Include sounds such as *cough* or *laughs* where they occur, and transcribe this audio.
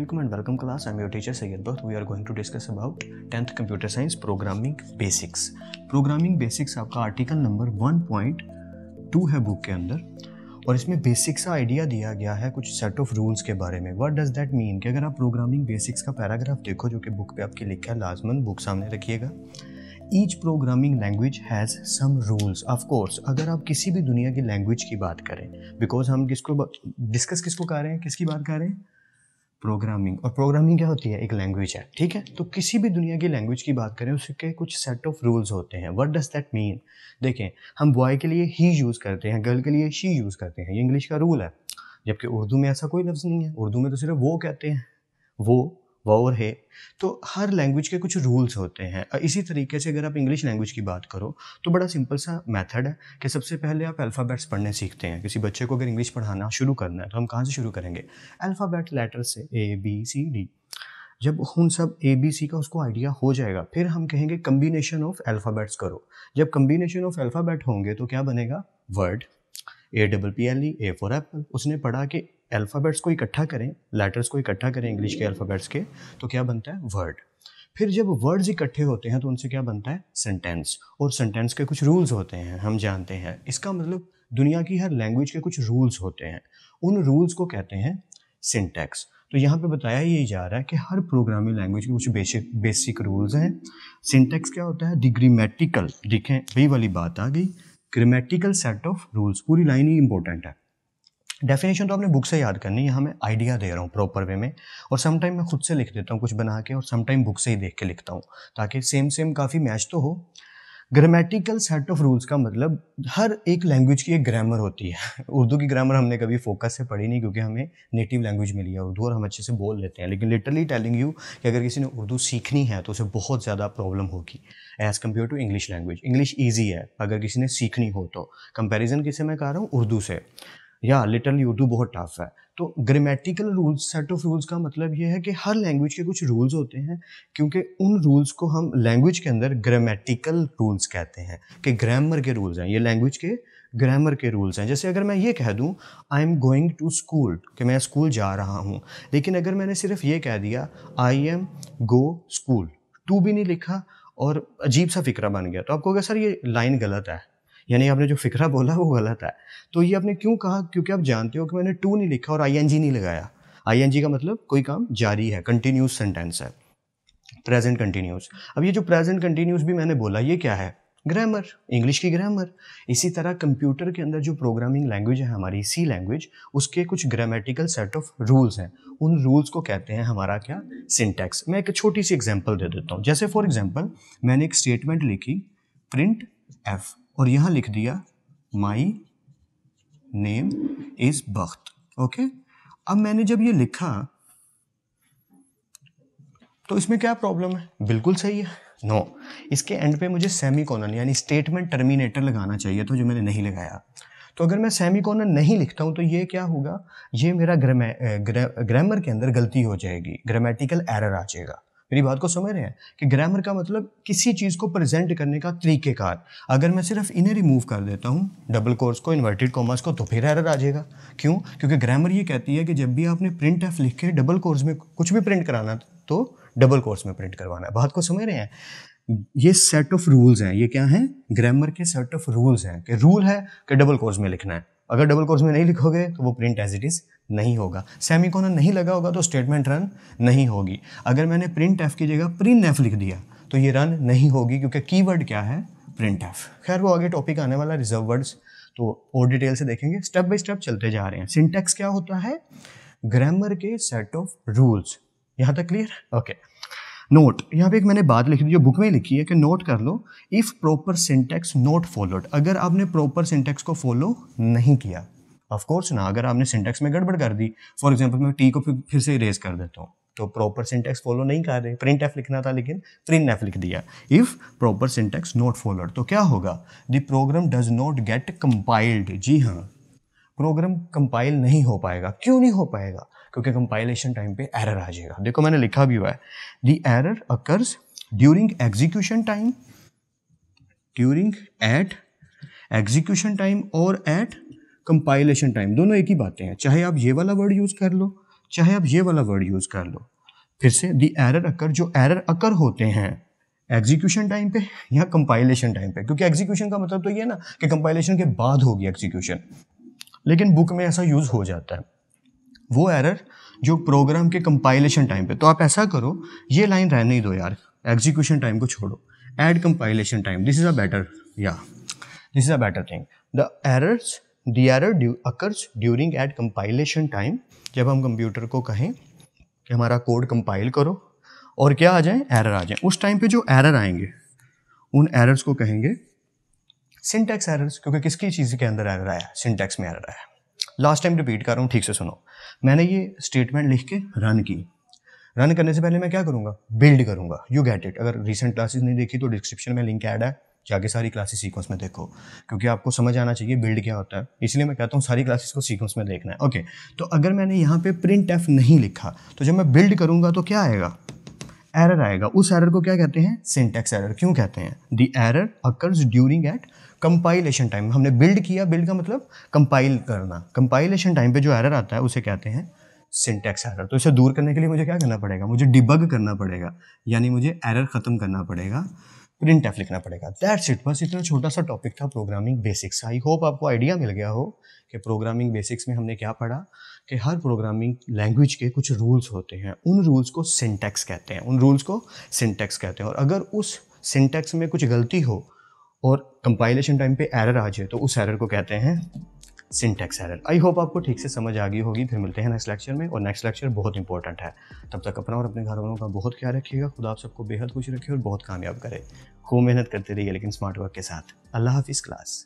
Assalamualaikum and welcome class. I'm your teacher Sayyid Bhatt. We are going to discuss about 10th Computer Science Programming Basics. Programming Basics आपका article number 1.2 है book के अंदर और इसमें basics का idea दिया गया है कुछ set of rules के बारे में What does that mean? कि अगर आप programming basics का paragraph देखो जो कि book पे आपके लिखा है लाजमन book सामने रखिएगा Each programming language has some rules. Of course, अगर आप किसी भी दुनिया की language की बात करें because हम किसको discuss किसको कर रहे हैं किसकी बात कर रहे हैं प्रोग्रामिंग और प्रोग्रामिंग क्या होती है एक लैंग्वेज है ठीक है तो किसी भी दुनिया की लैंग्वेज की बात करें उसके कुछ सेट ऑफ रूल्स होते हैं व्हाट डज दैट मीन देखें हम बॉय के लिए ही यूज़ करते हैं गर्ल के लिए शी यूज़ करते हैं ये इंग्लिश का रूल है जबकि उर्दू में ऐसा कोई लफ्ज़ नहीं है उर्दू में तो सिर्फ वो कहते हैं वो वोर है तो हर लैंग्वेज के कुछ रूल्स होते हैं इसी तरीके से अगर आप इंग्लिश लैंग्वेज की बात करो तो बड़ा सिंपल सा मेथड है कि सबसे पहले आप अल्फ़ाबेट्स पढ़ने सीखते हैं किसी बच्चे को अगर इंग्लिश पढ़ाना शुरू करना है तो हम कहाँ से शुरू करेंगे अल्फ़ाबेट लेटर से ए बी सी डी जब उन सब ए बी सी का उसको आइडिया हो जाएगा फिर हम कहेंगे कम्बिनेशन ऑफ अल्फ़ाबेट्स करो जब कम्बिनेशन ऑफ अल्फ़ाबेट होंगे तो क्या बनेगा word A double P L E A for apple उसने पढ़ा कि अल्फ़ाबेट्स को इकट्ठा करें लेटर्स को इकट्ठा करें इंग्लिश के अल्फ़ाबेट्स के तो क्या बनता है वर्ड फिर जब वर्ड्स इकट्ठे होते हैं तो उनसे क्या बनता है सेंटेंस और सेंटेंस के कुछ रूल्स होते हैं हम जानते हैं इसका मतलब दुनिया की हर लैंग्वेज के कुछ रूल्स होते हैं उन रूल्स को कहते हैं सिंटैक्स तो यहाँ पे बताया यही जा रहा है कि हर प्रोग्रामिंग लैंग्वेज के कुछ बेसिक बेसिक रूल्स हैं सिंटैक्स क्या होता है द ग्रीमेटिकल देखें वही वाली बात आ गई ग्रामेटिकल सेट ऑफ रूल्स पूरी लाइन ही इंपॉर्टेंट है डेफिनेशन तो आपने बुक से याद करनी है यहाँ मैं आइडिया दे रहा हूँ प्रॉपर वे में और समटाइम मैं खुद से लिख देता हूँ कुछ बना के और समटाइम बुक से ही देख के लिखता हूँ ताकि सेम सेम काफ़ी मैच तो हो ग्रामेटिकल सेट ऑफ रूल्स का मतलब हर एक लैंग्वेज की एक ग्रामर होती है *laughs* उर्दू की ग्रामर हमने कभी फोकस से पढ़ी नहीं क्योंकि हमें नेटिव लैंग्वेज मिली है उर्दू और हम अच्छे से बोल लेते हैं लेकिन लिटरली टेलिंग यू कि अगर किसी ने उर्दू सीखनी है तो उसे बहुत ज़्यादा प्रॉब्लम होगी as compare to English language English easy है अगर किसी ने सीखनी हो तो कंपेरिजन किसे मैं कह रहा हूँ उर्दू से या लिटल उर्दू बहुत टफ है तो grammatical rules set of rules का मतलब ये है कि हर लैंग्वेज के कुछ रूल्स होते हैं क्योंकि उन रूल्स को हम लैंग्वेज के अंदर ग्रामेटिकल रूल्स कहते हैं कि ग्रामर के रूल्स हैं ये लैंग्वेज के ग्रामर के रूल्स हैं जैसे अगर मैं ये कह दूँ I am going to school कि मैं स्कूल जा रहा हूँ लेकिन अगर मैंने सिर्फ ये कह दिया I am go school to भी नहीं लिखा और अजीब सा फिक्रा बन गया तो आपको अगर सर ये लाइन गलत है यानी आपने जो फिकरा बोला वो गलत है तो ये आपने क्यों कहा क्योंकि आप जानते हो कि मैंने टू नहीं लिखा और आई नहीं लगाया आई का मतलब कोई काम जारी है कंटिन्यूस सेंटेंस है प्रेजेंट कंटिन्यूस अब ये जो प्रेजेंट कंटिन्यूस भी मैंने बोला ये क्या है ग्रामर इंग्लिश की ग्रामर इसी तरह कंप्यूटर के अंदर जो प्रोग्रामिंग लैंग्वेज है हमारी सी लैंग्वेज उसके कुछ ग्रामेटिकल सेट ऑफ रूल्स हैं उन रूल्स को कहते हैं हमारा क्या सिंटैक्स मैं एक छोटी सी एग्जांपल दे देता हूँ जैसे फॉर एग्जांपल मैंने एक स्टेटमेंट लिखी प्रिंट एफ और यहाँ लिख दिया my name is Bakht okay अब मैंने जब ये लिखा तो इसमें क्या प्रॉब्लम है बिल्कुल सही है नो no. इसके एंड पे मुझे सेमी कॉनन यानी स्टेटमेंट टर्मिनेटर लगाना चाहिए तो जो मैंने नहीं लगाया तो अगर मैं सेमी कॉनन नहीं लिखता हूँ तो ये क्या होगा ये मेरा ग्रामर के अंदर गलती हो जाएगी ग्रामेटिकल एरर आ जाएगा मेरी बात को समझ रहे हैं कि ग्रामर का मतलब किसी चीज़ को प्रेजेंट करने का तरीक़ेकार अगर मैं सिर्फ इन्हें रिमूव कर देता हूँ डबल कोर्स को इन्वर्टेड कॉमर्स को तो फिर एरर आ जाएगा क्यों क्योंकि ग्रामर ये कहती है कि जब भी आपने प्रिंट एफ लिख के डबल कोर्स में कुछ भी प्रिंट कराना तो डबल कोर्स में प्रिंट करवाना है बात को समझ रहे हैं ये सेट ऑफ रूल्स हैं ये क्या हैं ग्रामर के सेट ऑफ रूल्स हैं कि रूल है कि डबल कोर्स में लिखना है अगर डबल कोर्स में नहीं लिखोगे तो वो प्रिंट एज इट इज़ नहीं होगा सेमी कॉलन नहीं लगा होगा तो स्टेटमेंट रन नहीं होगी अगर मैंने प्रिंट एफ की जगह प्रिंट एफ लिख दिया तो ये रन नहीं होगी क्योंकि कीवर्ड क्या है प्रिंट एफ खैर वो आगे टॉपिक आने वाला रिजर्व वर्ड्स तो और डिटेल से देखेंगे स्टेप बाई स्टेप चलते जा रहे हैं सिंटेक्स क्या होता है ग्रामर के सेट ऑफ रूल्स यहाँ तक क्लियर ओके okay. नोट यहाँ पे एक मैंने बात लिखी जो बुक में लिखी है कि नोट कर लो if proper syntax not followed अगर आपने प्रॉपर सिंटेक्स को फॉलो नहीं किया कोर्स ना अगर आपने सिंटेक्स में गड़बड़ कर दी फॉर एग्जाम्पल मैं टी को फिर से इरेज कर देता हूँ तो प्रॉपर सिंटेक्स फॉलो नहीं कर रहे प्रिंट एफ लिखना था लेकिन प्रिंट एफ लिख दिया if proper syntax not followed तो क्या होगा the program does not get compiled जी हाँ प्रोग्राम कंपाइल नहीं हो पाएगा क्यों नहीं हो पाएगा क्योंकि कंपाइलेशन टाइम पे एरर आ जाएगा देखो मैंने लिखा भी हुआ है the error occurs during execution time during at execution time और एट कंपाइलेशन टाइम दोनों एक ही बातें हैं चाहे आप ये वाला वर्ड यूज़ कर लो चाहे आप ये वाला वर्ड यूज़ कर लो फिर से दी एरर अकर जो एरर अकर होते हैं एग्जीक्यूशन टाइम पे या कंपाइलेशन टाइम पे क्योंकि एग्जीक्यूशन का मतलब तो ये है ना कि कंपाइलेशन के बाद होगी एग्जीक्यूशन लेकिन बुक में ऐसा यूज़ हो जाता है वो एरर जो प्रोग्राम के कंपाइलेशन टाइम पे तो आप ऐसा करो ये लाइन रहने ही दो यार एग्जीक्यूशन टाइम को छोड़ो at compilation time this is a better या this is a better thing the errors the error occurs during at compilation time जब हम कंप्यूटर को कहें कि हमारा कोड कंपाइल करो और क्या आ जाए एरर आ जाए उस टाइम पे जो एरर आएंगे उन एरर्स को कहेंगे सिंटेक्स एरर्स क्योंकि किसकी चीज़ के अंदर एरर आया सिंटेक्स में एरर आया लास्ट टाइम रिपीट कर रहा हूँ ठीक से सुनो मैंने ये स्टेटमेंट लिख के रन की रन करने से पहले मैं क्या करूँगा बिल्ड करूँगा यू गेट इट अगर रिसेंट क्लासेस नहीं देखी तो डिस्क्रिप्शन में लिंक ऐड है जाके सारी क्लासेस सीक्वेंस में देखो क्योंकि आपको समझ आना चाहिए बिल्ड क्या होता है इसलिए मैं कहता हूँ सारी क्लासेस को सीक्वेंस में देखना है ओके तो अगर मैंने यहाँ पे प्रिंट एफ नहीं लिखा तो जब मैं बिल्ड करूँगा तो क्या आएगा एरर आएगा उस एरर को क्या कहते हैं सिंटेक्स एरर क्यों कहते हैं the error occurs during at compilation time हमने बिल्ड किया बिल्ड का मतलब कंपाइल करना कंपाइलेशन टाइम पे जो एरर आता है उसे कहते हैं सिंटेक्स एरर तो इसे दूर करने के लिए मुझे क्या करना पड़ेगा मुझे डिबग करना पड़ेगा यानी मुझे एरर ख़त्म करना पड़ेगा प्रिंट एफ लिखना पड़ेगा दैट्स इट बस इतना छोटा सा टॉपिक था प्रोग्रामिंग बेसिक्स आई होप आपको आइडिया मिल गया हो कि प्रोग्रामिंग बेसिक्स में हमने क्या पढ़ा कि हर प्रोग्रामिंग लैंग्वेज के कुछ रूल्स होते हैं उन रूल्स को सिंटैक्स कहते हैं उन रूल्स को सिंटैक्स कहते हैं और अगर उस सिंटैक्स में कुछ गलती हो और कंपाइलेशन टाइम पे एरर आ जाए तो उस एरर को कहते हैं सिंटैक्स एरर आई होप आपको ठीक से समझ आ गई होगी फिर मिलते हैं नेक्स्ट लेक्चर में और नेक्स्ट लेक्चर बहुत इंपॉर्टेंट है तब तक अपना और अपने घर वालों का बहुत ख्याल रखिएगा खुद आप सबको बेहद खुश रखे और बहुत कामयाब करे खूब मेहनत करते रहिए लेकिन स्मार्ट वर्क के साथ अल्लाह हाफिज़ क्लास